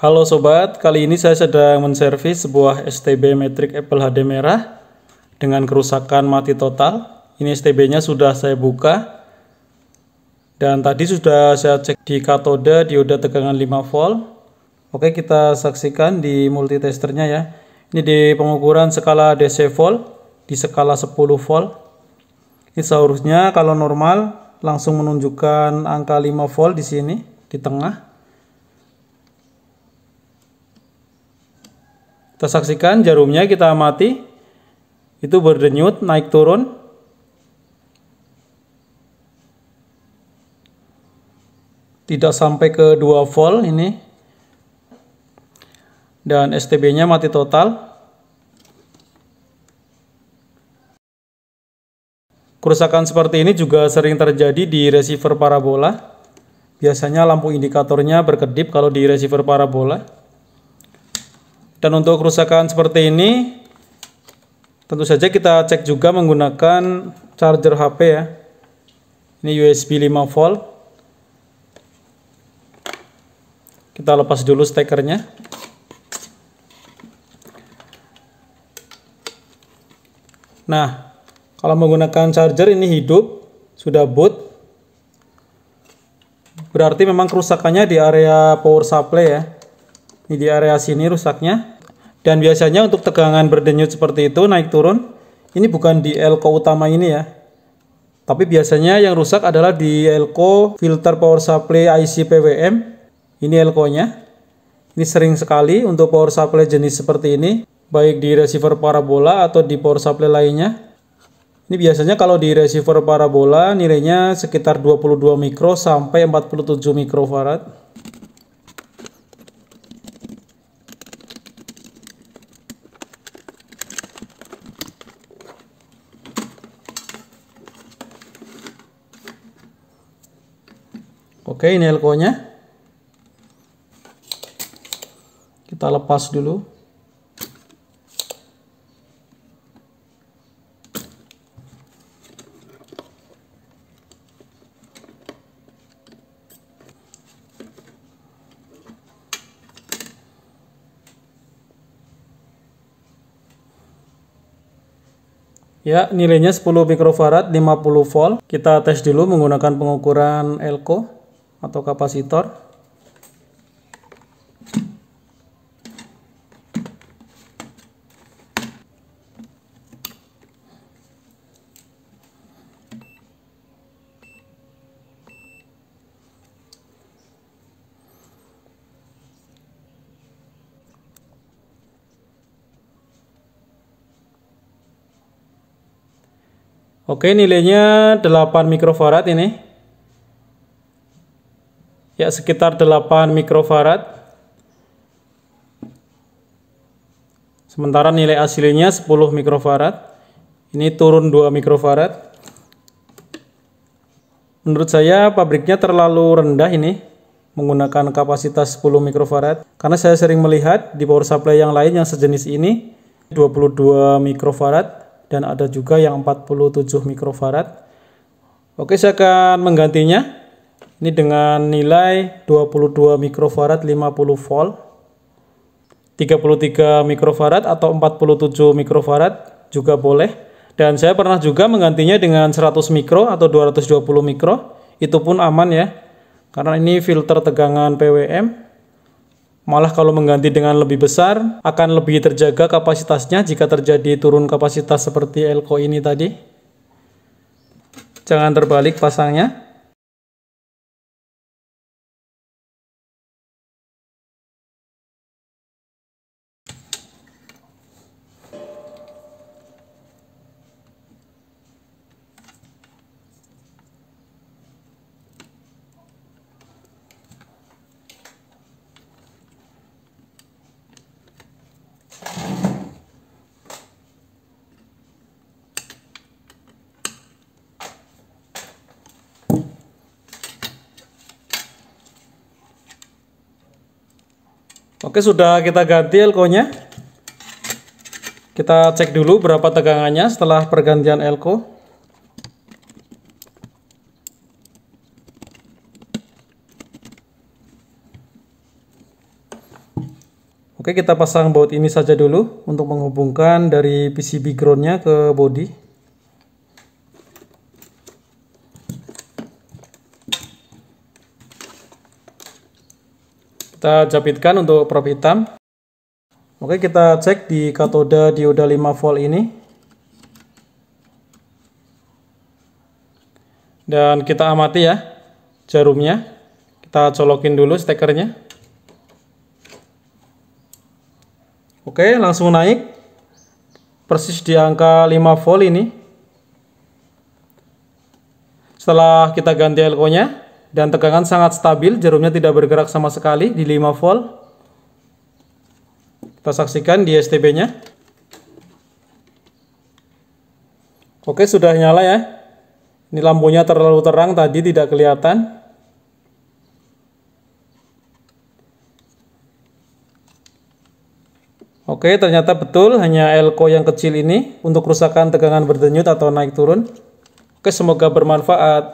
Halo sobat, kali ini saya sedang menservis sebuah STB metrik Apple HD merah dengan kerusakan mati total. Ini STB-nya sudah saya buka. Dan tadi sudah saya cek di katode dioda tegangan 5 volt. Oke, kita saksikan di multitesternya ya. Ini di pengukuran skala DC volt di skala 10 volt. Ini seharusnya kalau normal langsung menunjukkan angka 5 volt di sini di tengah Kita saksikan jarumnya kita amati itu berdenyut naik turun. Tidak sampai ke 2 volt ini. Dan STB-nya mati total. Kerusakan seperti ini juga sering terjadi di receiver parabola. Biasanya lampu indikatornya berkedip kalau di receiver parabola. Dan untuk kerusakan seperti ini tentu saja kita cek juga menggunakan charger HP ya. Ini USB 5 volt. Kita lepas dulu stekernya. Nah, kalau menggunakan charger ini hidup, sudah boot. Berarti memang kerusakannya di area power supply ya. Ini di area sini rusaknya. Dan biasanya untuk tegangan berdenyut seperti itu naik turun, ini bukan di elko utama ini ya. Tapi biasanya yang rusak adalah di elko filter power supply IC PWM. Ini elko Ini sering sekali untuk power supply jenis seperti ini, baik di receiver parabola atau di power supply lainnya. Ini biasanya kalau di receiver parabola nilainya sekitar 22 mikro sampai 47 mikrofarad. Oke, ini elkonya Kita lepas dulu. Ya, nilainya 10 mikrofarad 50 volt. Kita tes dulu menggunakan pengukuran elko atau kapasitor Oke nilainya 8 mikrofarad ini ya sekitar 8 mikrofarad sementara nilai aslinya 10 mikrofarad ini turun 2 mikrofarad menurut saya pabriknya terlalu rendah ini menggunakan kapasitas 10 mikrofarad karena saya sering melihat di power supply yang lain yang sejenis ini 22 mikrofarad dan ada juga yang 47 mikrofarad oke saya akan menggantinya ini dengan nilai 22 mikrofarad 50 volt, 33 mikrofarad atau 47 mikrofarad juga boleh. Dan saya pernah juga menggantinya dengan 100 mikro atau 220 mikro, itu pun aman ya. Karena ini filter tegangan PWM, Malah kalau mengganti dengan lebih besar, akan lebih terjaga kapasitasnya jika terjadi turun kapasitas seperti elko ini tadi. Jangan terbalik pasangnya. Oke, sudah kita ganti elko nya, Kita cek dulu berapa tegangannya setelah pergantian elko. Oke, kita pasang baut ini saja dulu untuk menghubungkan dari PCB groundnya ke body. Kita jepitkan untuk probe hitam. Oke, kita cek di katoda dioda 5 volt ini. Dan kita amati ya jarumnya. Kita colokin dulu stekernya. Oke, langsung naik. Persis di angka 5 volt ini. Setelah kita ganti elko-nya, dan tegangan sangat stabil, jarumnya tidak bergerak sama sekali di 5 volt. Kita saksikan di STB-nya. Oke, sudah nyala ya. Ini lampunya terlalu terang tadi tidak kelihatan. Oke, ternyata betul hanya elko yang kecil ini untuk kerusakan tegangan berdenyut atau naik turun. Oke, semoga bermanfaat.